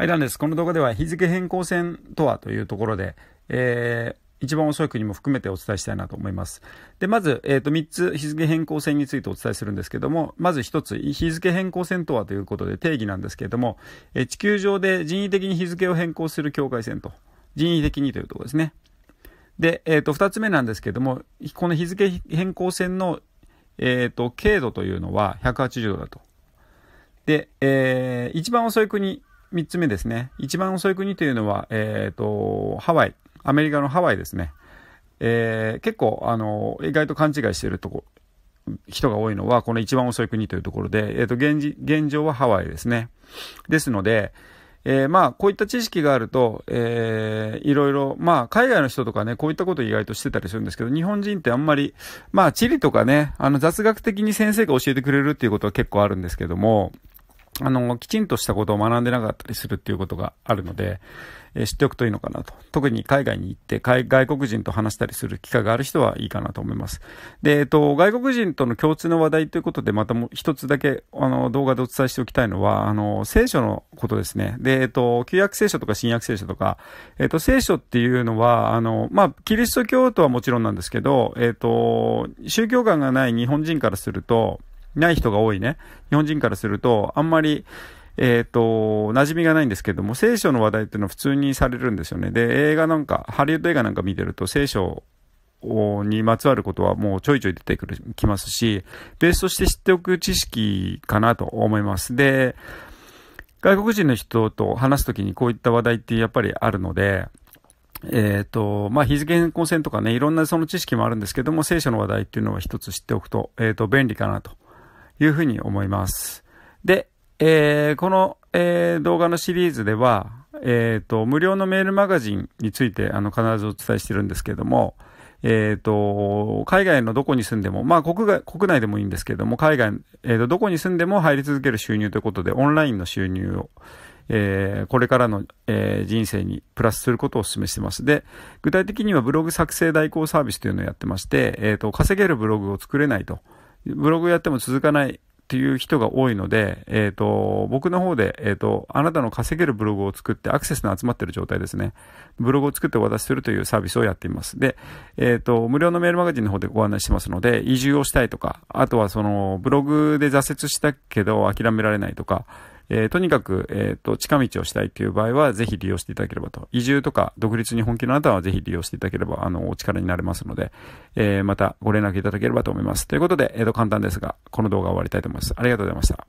はい、なんです。この動画では日付変更線とはというところで、えー一番遅い国も含めてお伝えしたいなと思います。で、まず、えっ、ー、と、3つ、日付変更線についてお伝えするんですけども、まず1つ、日付変更線とはということで定義なんですけれども、えー、地球上で人為的に日付を変更する境界線と、人為的にというところですね。で、えっ、ー、と、2つ目なんですけども、この日付変更線の、えっ、と、経度というのは180度だと。で、えー、一番遅い国3つ目ですね。一番遅い国というのは、えっ、ー、と、ハワイ。アメリカのハワイですね。えー、結構、あの、意外と勘違いしてるとこ、人が多いのは、この一番遅い国というところで、えっ、ー、と現、現状はハワイですね。ですので、えー、まあ、こういった知識があると、えー、いろいろ、まあ、海外の人とかね、こういったこと意外としてたりするんですけど、日本人ってあんまり、まあ、地理とかね、あの、雑学的に先生が教えてくれるっていうことは結構あるんですけども、あの、きちんとしたことを学んでなかったりするっていうことがあるので、えー、知っておくといいのかなと。特に海外に行って外国人と話したりする機会がある人はいいかなと思います。で、えっと、外国人との共通の話題ということで、またもう一つだけ、あの、動画でお伝えしておきたいのは、あの、聖書のことですね。で、えっと、旧約聖書とか新約聖書とか、えっと、聖書っていうのは、あの、まあ、キリスト教徒はもちろんなんですけど、えっと、宗教観がない日本人からすると、ない人が多いね。日本人からすると、あんまり、えっ、ー、と、馴染みがないんですけども、聖書の話題っていうのは普通にされるんですよね。で、映画なんか、ハリウッド映画なんか見てると、聖書にまつわることはもうちょいちょい出てくる、きますし、ベースとして知っておく知識かなと思います。で、外国人の人と話すときにこういった話題ってやっぱりあるので、えっ、ー、と、まあ、日付変更線とかね、いろんなその知識もあるんですけども、聖書の話題っていうのは一つ知っておくと、えっ、ー、と、便利かなというふうに思います。で、えー、この、えー、動画のシリーズでは、えっ、と、無料のメールマガジンについて、あの、必ずお伝えしてるんですけども、えっ、と、海外のどこに住んでも、まあ国外、国内でもいいんですけども、海外、えっ、ー、と、どこに住んでも入り続ける収入ということで、オンラインの収入を、えー、これからの、えー、人生にプラスすることをお勧めしてます。で、具体的にはブログ作成代行サービスというのをやってまして、えっ、と、稼げるブログを作れないと。ブログやっても続かないっていう人が多いので、えっ、ー、と、僕の方で、えっ、ー、と、あなたの稼げるブログを作ってアクセスの集まってる状態ですね。ブログを作ってお渡しするというサービスをやっています。で、えっ、ー、と、無料のメールマガジンの方でご案内してますので、移住をしたいとか、あとはその、ブログで挫折したけど諦められないとか、えー、とにかく、えっ、ー、と、近道をしたいっていう場合は、ぜひ利用していただければと。移住とか、独立に本気のあなたは、ぜひ利用していただければ、あの、お力になれますので、えー、またご連絡いただければと思います。ということで、えっ、と、簡単ですが、この動画を終わりたいと思います。ありがとうございました。